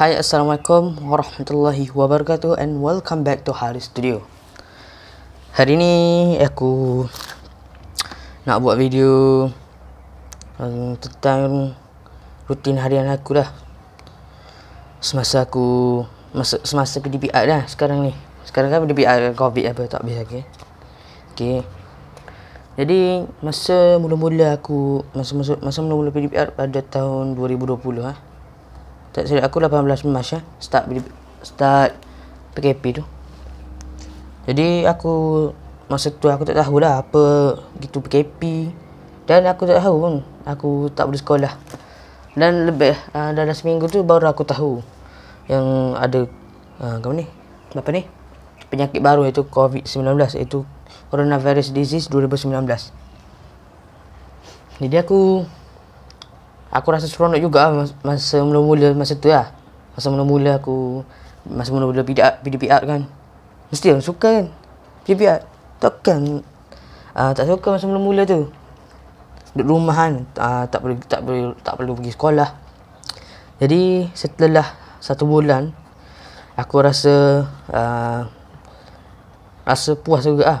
Hai Assalamualaikum Warahmatullahi Wabarakatuh and welcome back to Hari Studio Hari ni aku nak buat video um, tentang rutin harian aku dah Semasa aku, masa, semasa ke DPR dah sekarang ni Sekarang kan DPR COVID apa tak habis lagi okay? okay. Jadi masa mula-mula aku, masa masa, mula mula-mula PDPR pada tahun 2020 ha? Tak silap aku 18 Mac ya. Start start PKP tu. Jadi aku masa tu aku tak tahu lah apa gitu PKP dan aku tak tahu pun aku tak boleh sekolah. Dan lebih uh, dalam seminggu tu baru aku tahu yang ada uh, ah, kamu ni apa ni penyakit baru iaitu COVID-19 iaitu Coronavirus Disease 2019. Jadi aku aku rasa seronok juga masa mula-mula masa tu lah. Masa mula-mula aku masa mula-mula PDP art kan. Mesti orang suka kan. PDP art. Takkan uh, ah, tak suka masa mula-mula tu. Duduk rumah kan. Uh, tak perlu tak perlu tak perlu pergi sekolah. Jadi setelah satu bulan aku rasa uh, rasa puas juga ah.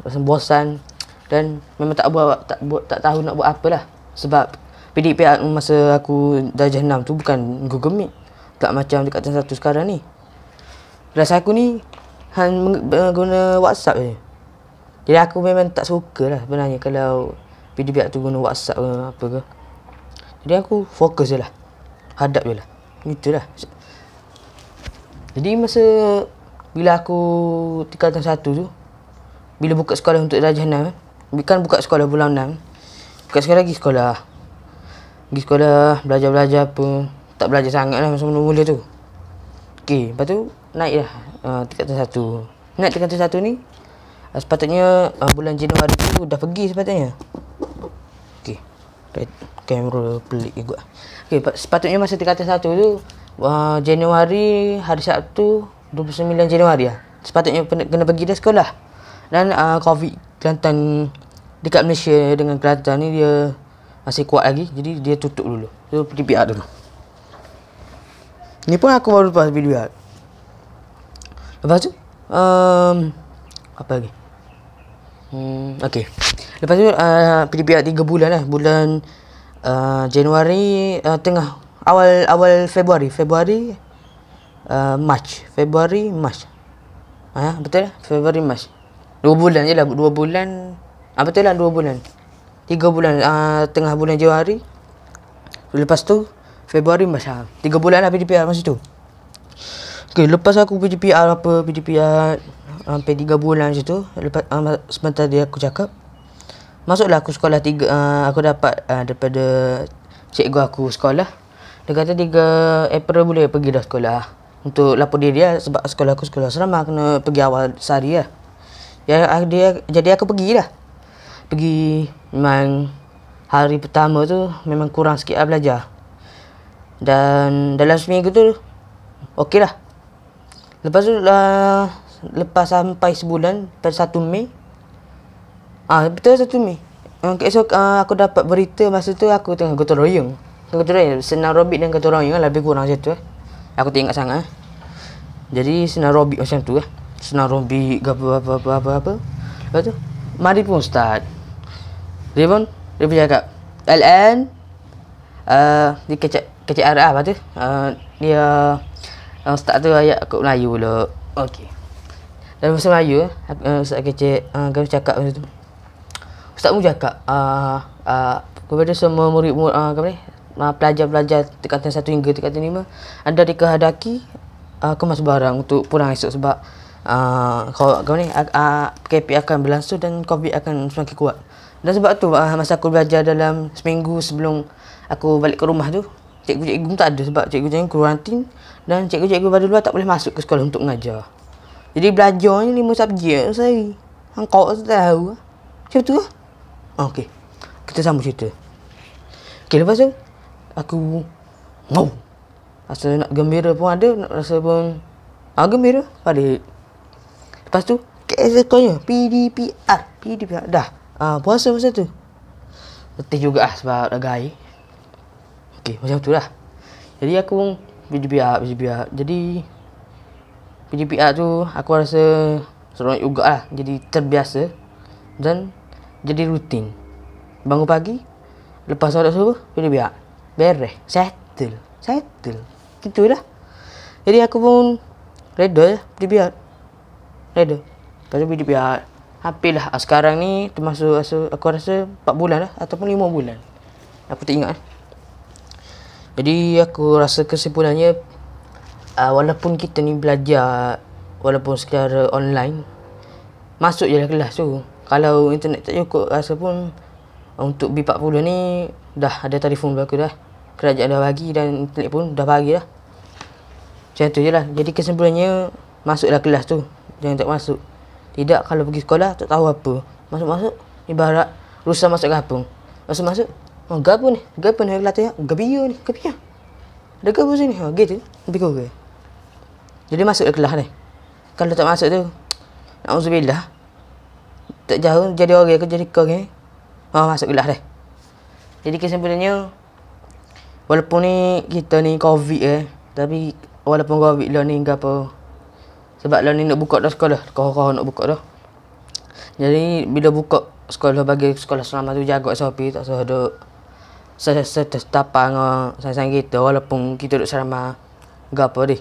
Rasa bosan dan memang tak buat tak buat tak tahu nak buat apa lah sebab PDP masa aku darjah 6 tu bukan Google Meet. Tak macam dekat tahun satu sekarang ni. Rasa aku ni han eh, guna WhatsApp je. Jadi aku memang tak suka lah sebenarnya kalau PDP tu guna WhatsApp ke apa ke. Jadi aku fokus je lah. Hadap je lah. Itulah. Jadi masa bila aku tingkatan satu tu bila buka sekolah untuk darjah 6 Bukan eh, buka sekolah bulan 6 Buka sekolah lagi sekolah pergi sekolah, belajar-belajar apa. Tak belajar sangat lah masa mula-mula tu. Okey, lepas tu naik lah uh, ah, tu satu. Naik tu satu ni, uh, sepatutnya uh, bulan Januari tu dah pergi sepatutnya. Okey, kamera pelik juga. Okey, sepatutnya masa tu satu tu, uh, Januari, hari Sabtu, 29 Januari lah. Sepatutnya kena pergi dah sekolah. Dan uh, COVID Kelantan dekat Malaysia dengan Kelantan ni dia masih kuat lagi jadi dia tutup dulu so pergi pihak dulu ni pun aku baru lepas video pihak lepas tu um, apa lagi hmm, ok lepas tu uh, pergi 3 bulan lah bulan uh, Januari uh, tengah awal awal Februari Februari uh, March Februari March ha, betul lah Februari March 2 bulan je lah 2 bulan ha, betul lah 2 bulan tiga bulan uh, tengah bulan Januari lepas tu Februari masa ah. tiga bulan lah PDPR masa tu Okay, lepas aku PDPR apa PDPR sampai tiga bulan macam tu lepas uh, sebentar dia aku cakap masuklah aku sekolah tiga uh, aku dapat uh, daripada cikgu aku sekolah dia kata tiga April boleh pergi dah sekolah untuk lapor diri dia sebab sekolah aku sekolah serama kena pergi awal sehari lah. Ya, dia, jadi aku pergi lah pergi memang hari pertama tu memang kurang sikit lah belajar. Dan dalam seminggu tu okey lah. Lepas tu uh, lepas sampai sebulan pada satu Mei. Ah betul satu Mei. Ah, okay, so, uh, aku dapat berita masa tu aku tengah gotong royong. Gotong royong senang robik dan gotong royong lah, lebih kurang macam tu. Eh. Aku tak ingat sangat. Eh. Jadi senang robik macam tu eh. Senang robik apa apa apa apa. Lepas tu mari pun start. Dia pun dia pun cakap LN uh, dia kecek kecek arah tu? Uh, dia uh, start tu ayat aku Melayu pula. Okey. dan bahasa Melayu uh, Ustaz kecek uh, kami cakap macam tu. Ustaz pun cakap uh, uh, kepada semua murid murid uh, kami uh, pelajar-pelajar tingkat satu hingga tingkat lima anda dikehadaki uh, kemas barang untuk pulang esok sebab uh, kalau kau ni uh, uh, KP akan berlangsung dan COVID akan semakin kuat. Dan sebab tu uh, masa aku belajar dalam seminggu sebelum aku balik ke rumah tu, cikgu-cikgu tak ada sebab cikgu-cikgu kuarantin dan cikgu-cikgu pada luar tak boleh masuk ke sekolah untuk mengajar. Jadi belajar ni lima subjek sehari. Hang kau tahu. Macam tu lah. Ah, okey. Kita sambung cerita. Okey lepas tu aku mau Rasa nak gembira pun ada, nak rasa pun ah gembira. Pada Lepas tu, KS sekolahnya PDPR, PDPR dah. Ah, puasa masa tu. Letih juga ah sebab dah gai. Okey, macam tu lah. Jadi aku pun biar biar biar. Jadi PDPA tu aku rasa seronok juga lah. Jadi terbiasa dan jadi rutin. Bangun pagi, lepas solat subuh, PDPA. Bereh, settle, settle. Gitu lah. Jadi aku pun reda ya, PDPA. Reda. Kalau PDPA, Hampir lah ah, sekarang ni termasuk rasa, aku rasa empat bulan lah ataupun lima bulan. Aku tak ingat. Jadi aku rasa kesimpulannya uh, walaupun kita ni belajar walaupun secara online masuk je lah kelas tu. Kalau internet tak cukup rasa pun ah, untuk B40 ni dah ada telefon aku dah. Kerajaan dah bagi dan internet pun dah bagi dah. Macam tu je lah. Jadi kesimpulannya masuklah kelas tu. Jangan tak masuk. Tidak kalau pergi sekolah tak tahu apa. Masuk-masuk ibarat rusa masuk gabung. Masuk-masuk oh gabung ni, gabung ni kelas tu ni, gabia. Ada gabung sini. Ha gitu. Lebih kurang. Jadi masuk ke kelas ni. Kalau tak masuk tu Alhamdulillah. Tak jauh jadi orang ke jadi kau ni. Ha masuk kelas dah. Jadi kesimpulannya walaupun ni kita ni covid eh tapi walaupun covid lah ni enggak apa sebab lah ni nak buka dah sekolah. kau nak buka dah. Jadi bila buka sekolah bagi sekolah selama tu jaga sopi tak sah duk. Setapa dengan sang-sang kita walaupun kita duduk selama gapo deh.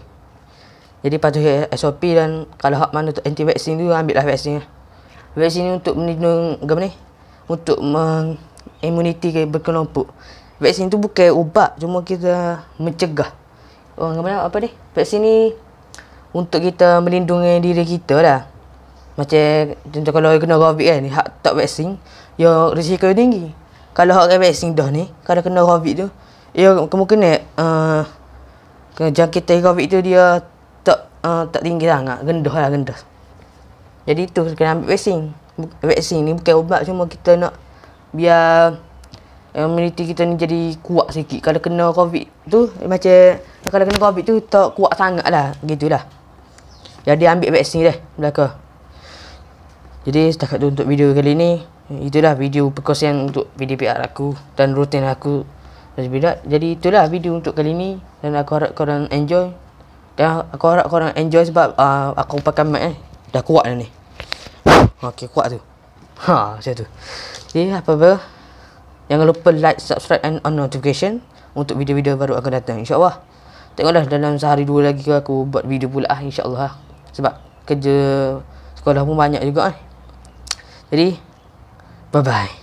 Jadi patuh SOP dan kalau hak mana tu anti vaksin tu ambil lah vaksin. Vaksin ni untuk menindung gapo ni? Untuk mengimuniti ke berkelompok. Vaksin tu bukan ubat cuma kita mencegah. Oh, apa ni? Vaksin ni untuk kita melindungi diri kita lah. Macam contoh kalau kena covid kan, hak tak vaksin, ya risiko tinggi. Kalau hak vaksin dah ni, kalau kena covid tu, ya kemungkinan uh, jangkitan covid tu dia tak uh, tak tinggi sangat, lah, rendah lah gendah. Jadi tu kena ambil vaksin. Vaksin ni bukan ubat cuma kita nak biar eh, immunity kita ni jadi kuat sikit. Kalau kena covid tu macam kalau kena covid tu tak kuat sangat lah gitulah. Jadi dia ambil vaksin dah belaka. Jadi setakat tu untuk video kali ni. Itulah video perkongsian untuk PDPR aku dan rutin aku. Jadi itulah video untuk kali ni. Dan aku harap korang enjoy. Dan aku harap korang enjoy sebab uh, aku pakai mic eh. Dah kuat dah ni. Okey kuat tu. Ha saya tu. Jadi apa-apa. Jangan lupa like, subscribe and on notification untuk video-video baru akan datang insya-Allah. Tengoklah dalam sehari dua lagi aku buat video pula ah, insya-Allah. Ah sebab kerja sekolah pun banyak juga eh. Jadi bye bye.